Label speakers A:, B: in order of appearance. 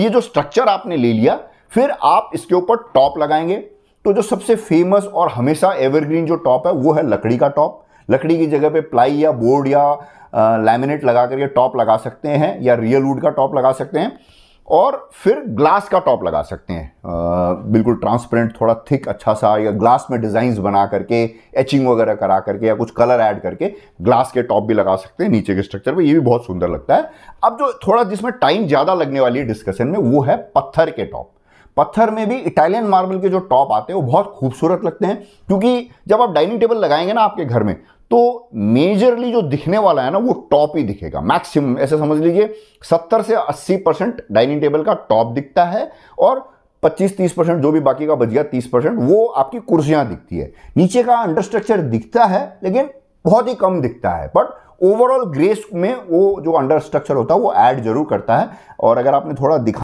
A: ये जो स्ट्रक्चर आपने ले लिया फिर आप इसके ऊपर टॉप लगाएंगे तो जो सबसे फेमस और हमेशा एवरग्रीन जो टॉप है वो है लकड़ी का टॉप लकड़ी की जगह पे प्लाई या बोर्ड या लैमिनेट लगा कर ये टॉप लगा सकते हैं या रियल वुड का टॉप लगा सकते हैं और फिर ग्लास का टॉप लगा सकते हैं आ, बिल्कुल ट्रांसपेरेंट थोड़ा थिक अच्छा सा या ग्लास में डिज़ाइंस बना करके एचिंग वगैरह करा करके या कुछ कलर ऐड करके ग्लास के टॉप भी लगा सकते हैं नीचे के स्ट्रक्चर पे ये भी बहुत सुंदर लगता है अब जो थोड़ा जिसमें टाइम ज़्यादा लगने वाली है डिस्कशन में वो है पत्थर के टॉप पत्थर में भी इटालियन मार्बल के जो टॉप आते हैं वो बहुत खूबसूरत लगते हैं क्योंकि जब आप डाइनिंग टेबल लगाएंगे ना आपके घर में तो मेजरली जो दिखने वाला है ना वो टॉप ही दिखेगा मैक्सिमम ऐसे समझ लीजिए 70 से 80 परसेंट डाइनिंग टेबल का टॉप दिखता है और 25-30 परसेंट जो भी बाकी का बच गया 30 परसेंट वो आपकी कुर्सियां दिखती है नीचे का अंडरस्ट्रक्चर दिखता है लेकिन बहुत ही कम दिखता है बट ओवरऑल ग्रेस में वो जो अंडर स्ट्रक्चर होता है वो एड जरूर करता है और अगर आपने थोड़ा दिखा